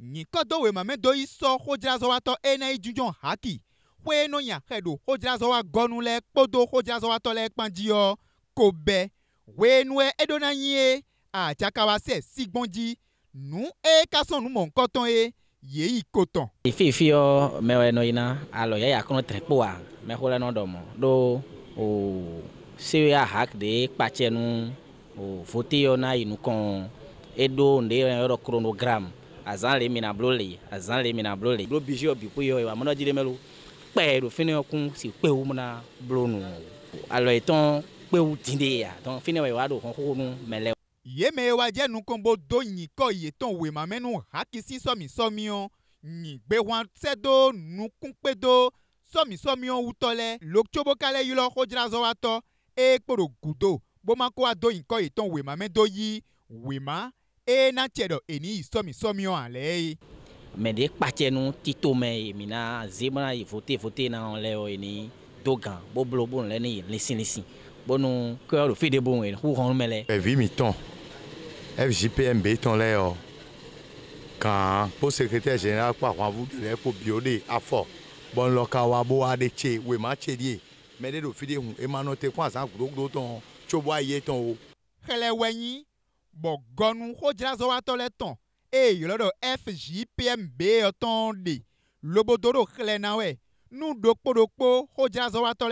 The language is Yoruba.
nyikɔdɔwɔe mamedɔ yi sɔ xodzrazɔwa tɔ ena yi dzudzɔ haki xoe no nya xe ɖo xodzrazɔwa gɔnu le kpodo xodzrazɔwa tɔ le ekpa dzi yɔ ko bɛ hoe nue eɖo na nyie atsakawa sɛ sigbɔndzi nu eye kasɔn numɔŋkɔtɔn e, ye yeyi kotɔn. ififi yɔ mɛwɛ nɔ yina alɔ yɛ yakɔnɔ tɛkpoa mɛxɔ lɛ nɔdɔmɔ ɖo o seya hak de kpatsɛ nu o vote yɔ na yinu kɔn eɖo nde yɔ yɔrɔ kronogram azã le mi na blo le azã le mi na blo le blo bizi yɔ biku yɔ amɔ nɔdzi le mɛ lo kpɛ ɖo fi ne yɔ kun si kpe wu na blo nu alɔ etɔn kpe wu ti de ya tɔn fi ne yɔ wa ɖo xɔn xoxo nu mɛ lɛ. yéme wa jẹ́ nukombo do nyikɔ yetɔn wemamɛnu hakisi sɔmisɔmiɔ nyigbehwan sɛdo nukunkpedo sɔmisɔmiɔ wutɔ lɛ lotsobokalɛ yilɔ xodzrazɔ wa tɔ eye kpoɖo gudo bomako wa do nyikɔ yetɔn wemamɛ do yi wema eye na tse ɖɔ eni yi sɔmisɔmi wɔn alɛ ye. mɛ de kpatsɛ nu tito mɛ yemina zemana yi vote vote na wɔn lɛ o eni do gan boblo bon, lɛ ne yi lesinlesin bonu kɔyɔ do fi de bo wɔn ko hɔn mɛ lɛ. ɛvi e mi tɔn fgpmb e tɔn lɛ yɔ kan po secrétaire général kpa àwọn avudu lɛ ko bio de afɔ bɔnlɔka wa bo a de tse wema tse die mɛ de do fi de hun emanu te kó asan kudokudo tɔn tso bo ayi ye tɔn o. xɛlɛ wɛnyi gbɔgɔnu xodzrazɔ wa tɔ lɛ tɔn eye yɔlɔ ɖo fgpmb tɔn ɖe lobodo ɖo xlẽ na wɛ nuɖokpoɖokpo xodzrazɔ wa tɔ